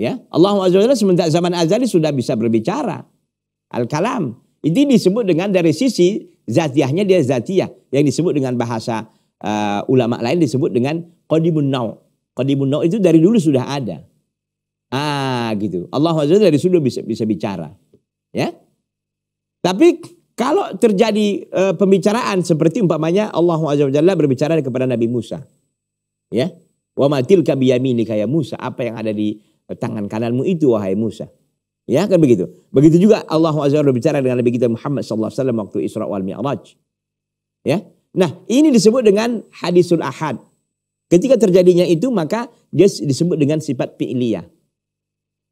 Ya, Allah Azza semenjak zaman azali sudah bisa berbicara Al-kalam. ini disebut dengan dari sisi zatiahnya dia zatiah. Yang disebut dengan bahasa uh, ulama lain disebut dengan qadimun Nau. Qadimun Nau itu dari dulu sudah ada. Ah gitu. Allah Azza dari dulu bisa, bisa bicara. Ya. Tapi kalau terjadi uh, pembicaraan seperti umpamanya Allah Azza wa berbicara kepada Nabi Musa. Ya. Wa matil biyaminika ya Musa, apa yang ada di uh, tangan kananmu itu wahai Musa. Ya kan begitu. Begitu juga Allah SWT berbicara dengan Nabi kita Muhammad saw waktu Isra wal Mi'raj. Ya. Nah, ini disebut dengan hadisul ahad. Ketika terjadinya itu maka dia disebut dengan sifat fi'liyah.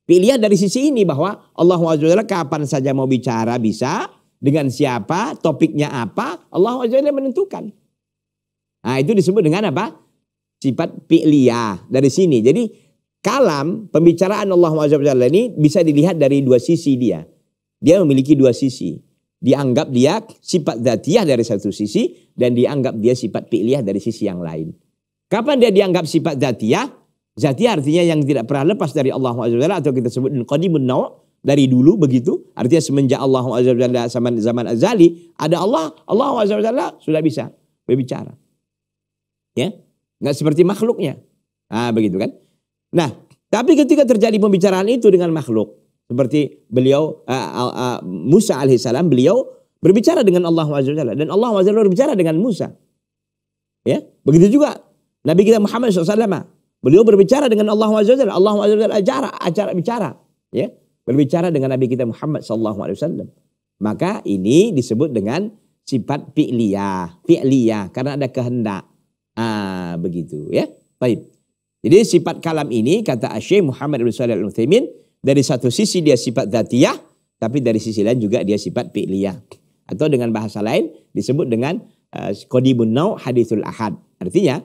Pilihan dari sisi ini bahwa Allah SWT kapan saja mau bicara bisa, dengan siapa, topiknya apa, Allah SWT menentukan. Nah, itu disebut dengan apa? Sifat fi'liyah dari sini. Jadi Kalam, pembicaraan Allah Azza ini bisa dilihat dari dua sisi dia. Dia memiliki dua sisi. Dianggap dia sifat zatiah dari satu sisi dan dianggap dia sifat fi'liyah dari sisi yang lain. Kapan dia dianggap sifat zatiah? Zatiah artinya yang tidak pernah lepas dari Allah Azza atau kita sebut qadimun naw' dari dulu begitu artinya semenjak Allah Azza zaman zaman azali ada Allah Allah Azza sudah bisa berbicara ya nggak seperti makhluknya ah begitu kan Nah, tapi ketika terjadi pembicaraan itu dengan makhluk, seperti beliau uh, uh, Musa alaihissalam, beliau berbicara dengan Allah wajahnya dan Allah wajahnya berbicara dengan Musa. Ya, begitu juga Nabi kita Muhammad SAW, beliau berbicara dengan Allah wajahnya, Allah wajahnya acara, acara bicara, ya, berbicara dengan Nabi kita Muhammad SAW. Maka ini disebut dengan sifat fi'liyah, fi'liyah karena ada kehendak. Ah, begitu ya. Baik. Jadi sifat kalam ini kata Asyik Muhammad bin Salih al-Uthaymin dari satu sisi dia sifat zatiyah tapi dari sisi lain juga dia sifat fi'liyah. Atau dengan bahasa lain disebut dengan uh, eh, Qodibun Nau Hadithul Ahad. Artinya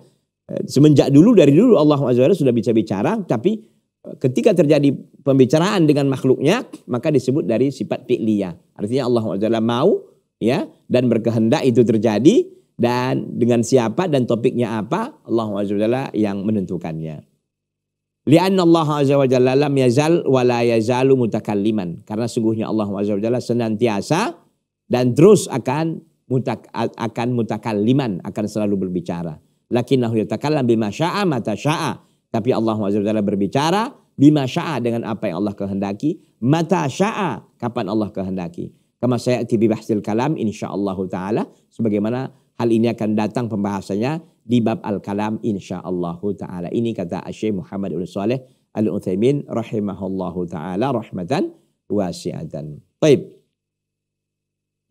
eh, semenjak dulu dari dulu Allah SWT sudah bicara-bicara tapi eh, ketika terjadi pembicaraan dengan makhluknya maka disebut dari sifat fi'liyah. Artinya Allah SWT mau ya dan berkehendak itu terjadi dan dengan siapa dan topiknya apa Allah Azza wajalla yang menentukannya. Lian Allah Azza wajalla lam yazal wala yazalu mutakalliman. Karena sungguhnya Allah Azza wajalla senantiasa dan terus akan mutak, akan mutakalliman, akan selalu berbicara. Lakinnahu yatakallam bima sya'a mata sya'a. Tapi Allah Azza wajalla berbicara bima sya'a dengan apa yang Allah kehendaki, mata sya'a kapan Allah kehendaki. Kama saya tibi bahsil kalam insyaallah taala sebagaimana Hal ini akan datang pembahasannya di bab Al-Kalam insyaallah ta'ala. Ini kata Asyik Muhammad Ibn Saleh al uthaymin rahimahullahu ta'ala rahmatan wasi'atan. Baik.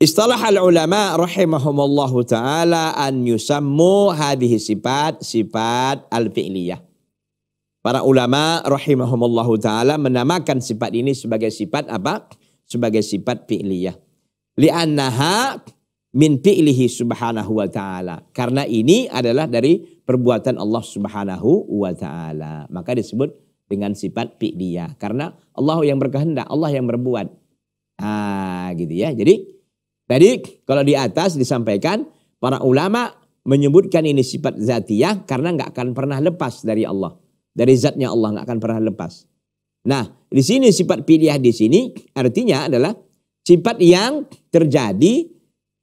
Istilah al-ulama rahimahumullahu ta'ala an yusammu hadhihi sifat sifat al-fi'liyah. Para ulama rahimahumullahu ta'ala menamakan sifat ini sebagai sifat apa? Sebagai sifat fi'liyah. Li'annaha min fi'lihi subhanahu wa ta'ala. Karena ini adalah dari perbuatan Allah subhanahu wa ta'ala. Maka disebut dengan sifat fi'liyah. Karena Allah yang berkehendak, Allah yang berbuat. Ah, gitu ya. Jadi tadi kalau di atas disampaikan para ulama menyebutkan ini sifat zatiyah karena nggak akan pernah lepas dari Allah. Dari zatnya Allah nggak akan pernah lepas. Nah, di sini sifat piliah di sini artinya adalah sifat yang terjadi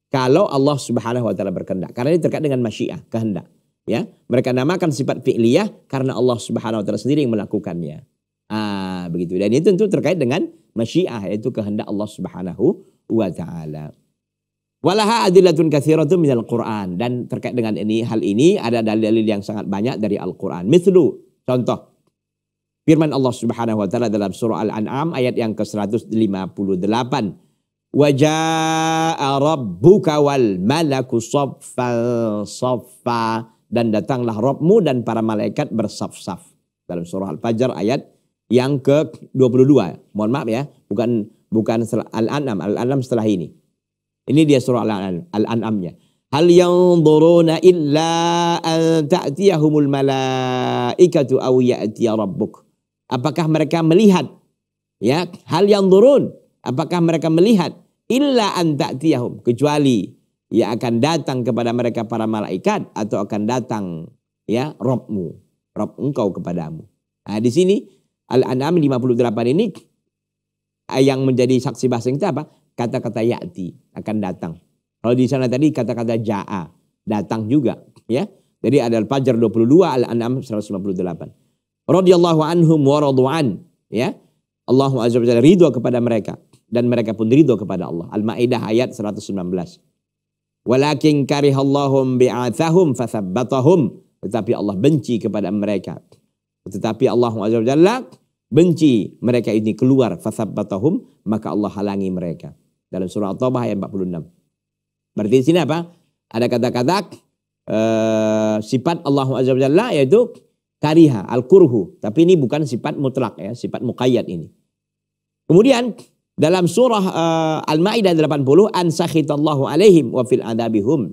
kalau Allah Subhanahu wa taala berkehendak. Karena ini terkait dengan masyiah, kehendak, ya. Mereka namakan sifat fi'liyah karena Allah Subhanahu wa taala sendiri yang melakukannya. Ah, begitu. Dan ini tentu terkait dengan masyiah yaitu kehendak Allah Subhanahu wa taala. Walaha adillatun katsiratun Al Qur'an dan terkait dengan ini hal ini ada dalil-dalil yang sangat banyak dari Al-Qur'an. Mithlu contoh firman Allah Subhanahu wa taala dalam surah Al-An'am ayat yang ke-158 Wajah Arab buka wal malaku sofa sofa Dan datanglah Robmu dan para malaikat bersaf-saf. Dalam surah Al-Fajr ayat yang ke-22. Mohon maaf ya, bukan bukan Al-An'am, Al-An'am setelah ini. Ini dia surah Al-An'amnya. Hal yanzuruna illa an ta'tiyahumul malaikatu aw ya'tiya rabbuk. Apakah mereka melihat ya hal yang turun Apakah mereka melihat illa antatiyahum kecuali ya akan datang kepada mereka para malaikat atau akan datang ya Robmu, Rob engkau kepadamu. Nah, di sini Al-An'am 58 ini eh, yang menjadi saksi bahasa kita apa? Kata-kata ya'ti akan datang. Kalau di sana tadi kata-kata ja'a datang juga ya. Jadi ada Al-Fajr 22, Al-An'am 158. Radiyallahu anhum wa radu'an. Ya. Allahu Azza wa Jalla ridho kepada mereka dan mereka pun ridho kepada Allah. Al-Maidah ayat 119. Walakin karihallahum bi'athahum fathabbatahum. Tetapi Allah benci kepada mereka. Tetapi Allah Azza benci mereka ini keluar fathabbatahum. maka Allah halangi mereka. Dalam surah At-Taubah ayat 46. Berarti di sini apa? Ada kata-kata uh, sifat Allah Azza yaitu kariha, al-kurhu. Tapi ini bukan sifat mutlak ya, sifat muqayyad ini. Kemudian dalam surah uh, Al-Maidah 80 an sakhitallahu alaihim wa fil adabihum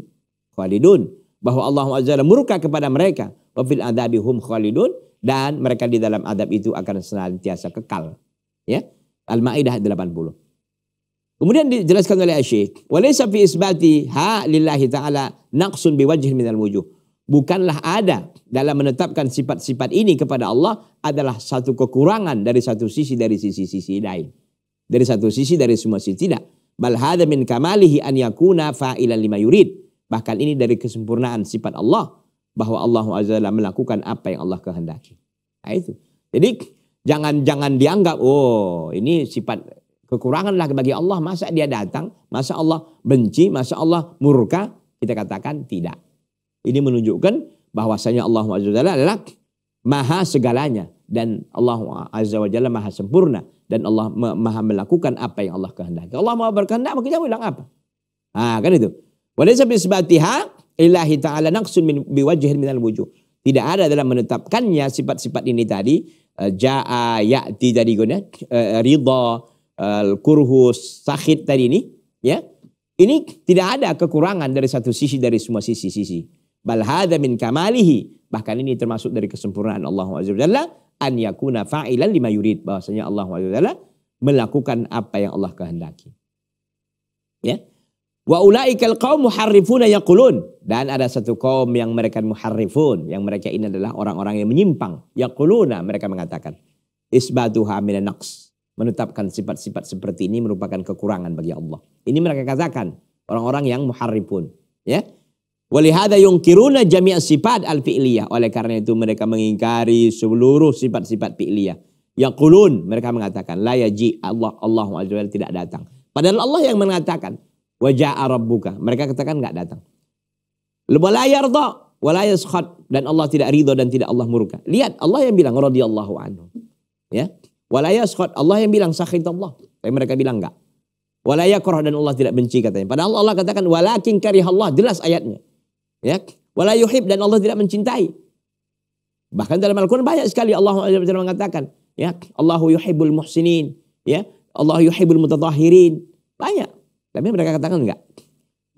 khalidun bahwa Allah Azza murka kepada mereka wa fil adabihum khalidun dan mereka di dalam adab itu akan senantiasa kekal. Ya. Al-Maidah 80. Kemudian dijelaskan oleh Syekh, "Walaysa fi isbati ha lillahi ta'ala naqsun biwajhin minal wujuh." Bukanlah ada dalam menetapkan sifat-sifat ini kepada Allah adalah satu kekurangan dari satu sisi dari sisi-sisi lain. -sisi dari satu sisi, dari semua sisi tidak. Bal hadza min kamalihi an yakuna fa'ilan lima yurid. Bahkan ini dari kesempurnaan sifat Allah bahwa Allah Azza melakukan apa yang Allah kehendaki. Nah, itu. Jadi jangan jangan dianggap oh ini sifat kekurangan lah bagi Allah masa dia datang masa Allah benci masa Allah murka kita katakan tidak. Ini menunjukkan bahwasanya Allah Azza adalah maha segalanya dan Allah Azza wa Jalla maha sempurna dan Allah maha melakukan apa yang Allah kehendaki. Allah maha berkehendak maka kita bilang apa? Ah kan itu. Walaysa bisbatiha ilahi ta'ala naqsun min biwajhin minal wujuh. Tidak ada dalam menetapkannya sifat-sifat ini tadi eh, jaa ya'ti tadi guna eh, ridha eh, kurhu sakhit tadi ini ya. Ini tidak ada kekurangan dari satu sisi dari semua sisi-sisi. Bal hadza min kamalihi. Bahkan ini termasuk dari kesempurnaan Allah Azza wa Jalla an yakuna fa'ilan lima yurid bahwasanya Allah Taala melakukan apa yang Allah kehendaki. Ya. Wa ulaikal qaum muharrifuna yaqulun dan ada satu kaum yang mereka muharrifun yang mereka ini adalah orang-orang yang menyimpang yaquluna mereka mengatakan isbatuha hamilan naqs menetapkan sifat-sifat seperti ini merupakan kekurangan bagi Allah. Ini mereka katakan orang-orang yang muharrifun, ya. Walihada yungkiruna jami'a sifat al-fi'liyah. Oleh karena itu mereka mengingkari seluruh sifat-sifat fi'liyah. kulun mereka mengatakan, la yaji Allah, Allah Azza tidak datang. Padahal Allah yang mengatakan, wajah Arab buka. Mereka katakan nggak datang. Wala yarda, wala yaskhat. Dan Allah tidak ridho dan tidak Allah murka. Lihat, Allah yang bilang, radiyallahu anhu. Ya. Wala yaskhat, Allah yang bilang, sakhit Allah. Tapi mereka bilang nggak. Wala dan Allah tidak benci katanya. Padahal Allah katakan, walakin karih Allah. Jelas ayatnya. Ya, wala yuhib dan Allah tidak mencintai. Bahkan dalam Al-Qur'an banyak sekali Allah mengatakan, ya, Allahu yuhibbul muhsinin, ya, Allah yuhibbul mutatahirin Banyak. Tapi mereka katakan enggak.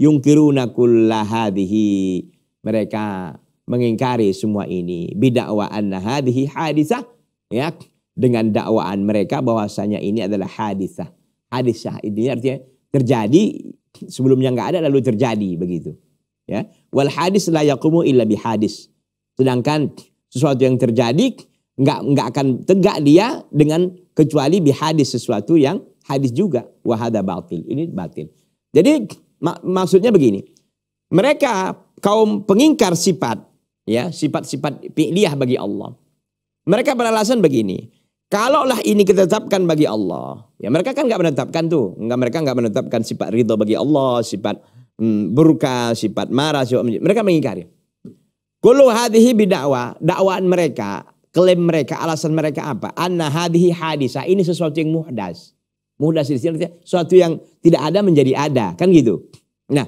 Yungkiruna kullahadihi. Mereka mengingkari semua ini. Bidakwa anna hadihi hadisah. Ya, dengan dakwaan mereka bahwasanya ini adalah hadisah. Hadisah ini artinya terjadi sebelumnya nggak ada lalu terjadi begitu. Ya. Wal hadis la yaqumu illa hadis Sedangkan sesuatu yang terjadi nggak nggak akan tegak dia dengan kecuali bi hadis sesuatu yang hadis juga wahada batil. Ini batil. Jadi mak maksudnya begini. Mereka kaum pengingkar sifat ya, sifat-sifat pilihah bagi Allah. Mereka beralasan begini. Kalaulah ini kita tetapkan bagi Allah, ya mereka kan nggak menetapkan tuh, nggak mereka nggak menetapkan sifat ridho bagi Allah, sifat Hmm, berkah, sifat marah, sifat Mereka mengingkari. Kulu hadihi bidakwa, dakwaan mereka, klaim mereka, alasan mereka apa? Anna hadihi hadisah, ini sesuatu yang muhdas. Muhdas di sini sesuatu yang tidak ada menjadi ada, kan gitu. Nah,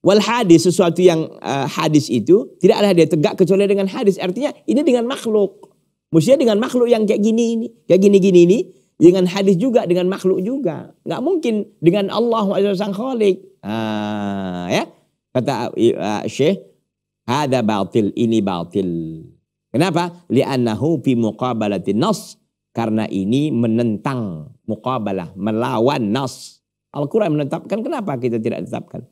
wal hadis sesuatu yang uh, hadis itu tidak ada dia tegak kecuali dengan hadis. Artinya ini dengan makhluk. Maksudnya dengan makhluk yang kayak gini ini, kayak gini-gini ini, dengan hadis juga, dengan makhluk juga. Nggak mungkin dengan Allah sang khalik. Ah, ya. Kata uh, Syekh, hada batil, ini batil. Kenapa? Li'annahu fi muqabalati nas. Karena ini menentang muqabalah, melawan nas. Al-Quran menetapkan, kenapa kita tidak tetapkan?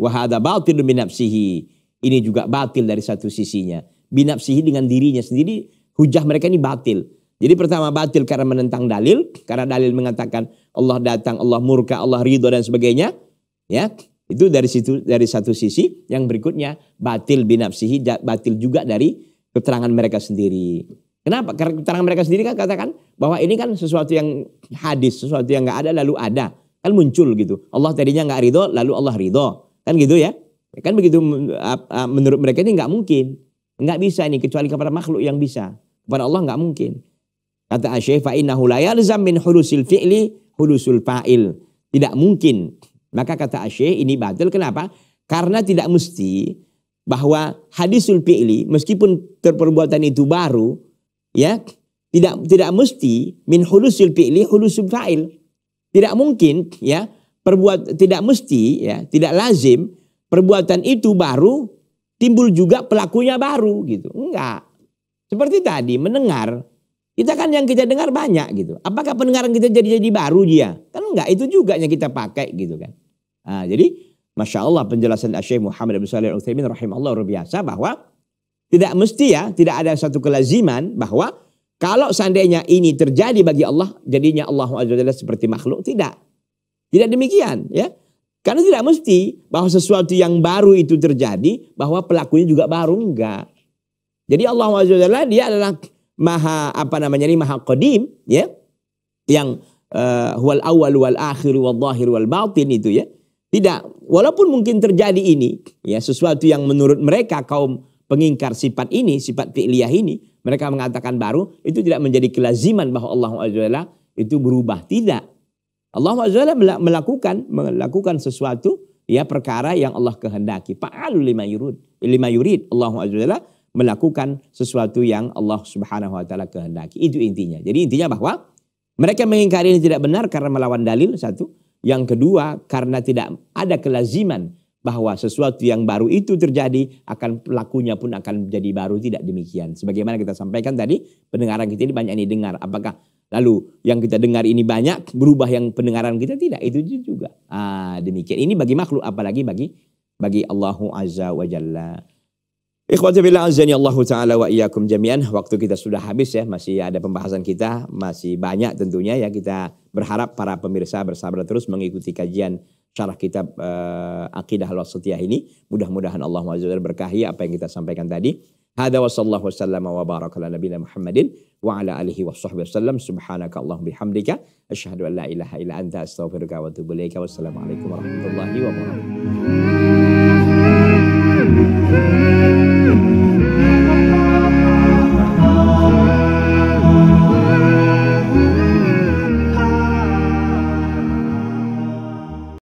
Wahada batil nafsihi. Ini juga batil dari satu sisinya. Binafsihi dengan dirinya sendiri, hujah mereka ini batil. Jadi pertama batil karena menentang dalil, karena dalil mengatakan Allah datang, Allah murka, Allah ridho dan sebagainya. Ya, itu dari situ dari satu sisi. Yang berikutnya batil binafsihi, batil juga dari keterangan mereka sendiri. Kenapa? Karena keterangan mereka sendiri kan katakan bahwa ini kan sesuatu yang hadis, sesuatu yang nggak ada lalu ada. Kan muncul gitu. Allah tadinya nggak ridho, lalu Allah ridho. Kan gitu ya. Kan begitu menurut mereka ini nggak mungkin. Nggak bisa ini kecuali kepada makhluk yang bisa. Kepada Allah nggak mungkin. Kata Asy'af fa innahu la yalzam min hulusil fi'li hulusul fa'il. Tidak mungkin maka kata Asyik ini batal kenapa? Karena tidak mesti bahwa hadisul fi'li meskipun perbuatan itu baru ya tidak tidak mesti min hulusul fi'li hulusul fa'il. Tidak mungkin ya perbuat tidak mesti ya tidak lazim perbuatan itu baru timbul juga pelakunya baru gitu. Enggak. Seperti tadi mendengar kita kan yang kita dengar banyak gitu. Apakah pendengaran kita jadi-jadi baru dia? Kan enggak, itu juga yang kita pakai gitu kan. Nah, jadi Masya Allah penjelasan Syekh Muhammad bin Salih Al-Uthaymin rahimahullah luar biasa bahwa tidak mesti ya, tidak ada satu kelaziman bahwa kalau seandainya ini terjadi bagi Allah, jadinya Allah Azza seperti makhluk. Tidak. Tidak demikian ya. Karena tidak mesti bahwa sesuatu yang baru itu terjadi, bahwa pelakunya juga baru enggak. Jadi Allah Azza dia adalah maha apa namanya ini maha qadim ya yang uh, huwal awal wal akhir wal zahir wal batin itu ya tidak, walaupun mungkin terjadi ini, ya sesuatu yang menurut mereka kaum pengingkar sifat ini, sifat fi'liyah ini, mereka mengatakan baru, itu tidak menjadi kelaziman bahwa Allah Azza itu berubah. Tidak. Allah Azza melakukan melakukan sesuatu ya perkara yang Allah kehendaki. Fa'alu lima yurid. Lima yurid. Allah Azza melakukan sesuatu yang Allah Subhanahu wa taala kehendaki. Itu intinya. Jadi intinya bahwa mereka mengingkari ini tidak benar karena melawan dalil satu. Yang kedua, karena tidak ada kelaziman bahwa sesuatu yang baru itu terjadi akan pelakunya pun akan menjadi baru tidak demikian. Sebagaimana kita sampaikan tadi, pendengaran kita ini banyak ini dengar. Apakah lalu yang kita dengar ini banyak berubah yang pendengaran kita tidak? Itu juga. Ah, demikian. Ini bagi makhluk apalagi bagi bagi Allahu Azza wa Jalla. Ikhwati billah azani Allah taala wa iyakum jami'an. Waktu kita sudah habis ya, masih ada pembahasan kita, masih banyak tentunya ya kita berharap para pemirsa bersabar terus mengikuti kajian syarah kitab uh, Aqidah al setia ini. Mudah-mudahan Allah Azza berkahi apa yang kita sampaikan tadi. Hada wa sallallahu wasallam wa baraka ala nabiyina Muhammadin wa ala alihi wa sahbihi wasallam. Subhanaka Allahumma bihamdika asyhadu an la ilaha illa anta astaghfiruka wa atubu ilaika. Wassalamualaikum warahmatullahi wabarakatuh. Mm-hmm.